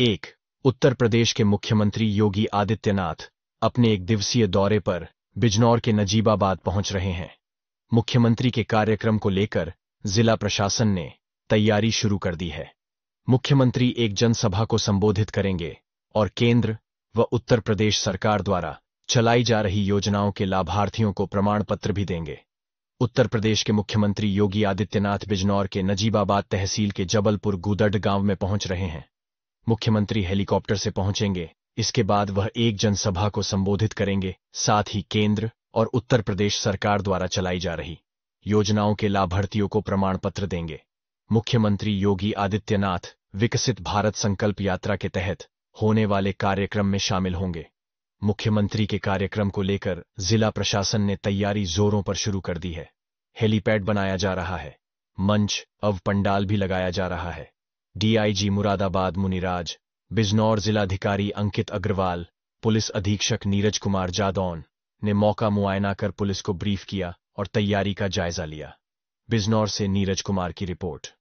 एक उत्तर प्रदेश के मुख्यमंत्री योगी आदित्यनाथ अपने एक दिवसीय दौरे पर बिजनौर के नजीबाबाद पहुंच रहे हैं मुख्यमंत्री के कार्यक्रम को लेकर जिला प्रशासन ने तैयारी शुरू कर दी है मुख्यमंत्री एक जनसभा को संबोधित करेंगे और केंद्र व उत्तर प्रदेश सरकार द्वारा चलाई जा रही योजनाओं के लाभार्थियों को प्रमाण पत्र भी देंगे उत्तर प्रदेश के मुख्यमंत्री योगी आदित्यनाथ बिजनौर के नजीबाबाद तहसील के जबलपुर गुदड गांव में पहुंच रहे हैं मुख्यमंत्री हेलीकॉप्टर से पहुंचेंगे इसके बाद वह एक जनसभा को संबोधित करेंगे साथ ही केंद्र और उत्तर प्रदेश सरकार द्वारा चलाई जा रही योजनाओं के लाभार्थियों को प्रमाण पत्र देंगे मुख्यमंत्री योगी आदित्यनाथ विकसित भारत संकल्प यात्रा के तहत होने वाले कार्यक्रम में शामिल होंगे मुख्यमंत्री के कार्यक्रम को लेकर जिला प्रशासन ने तैयारी जोरों पर शुरू कर दी है हेलीपैड बनाया जा रहा है मंच अव पंडाल भी लगाया जा रहा है डीआईजी मुरादाबाद मुनिराज बिजनौर जिलाधिकारी अंकित अग्रवाल पुलिस अधीक्षक नीरज कुमार जादौन ने मौका मुआयना कर पुलिस को ब्रीफ किया और तैयारी का जायजा लिया बिजनौर से नीरज कुमार की रिपोर्ट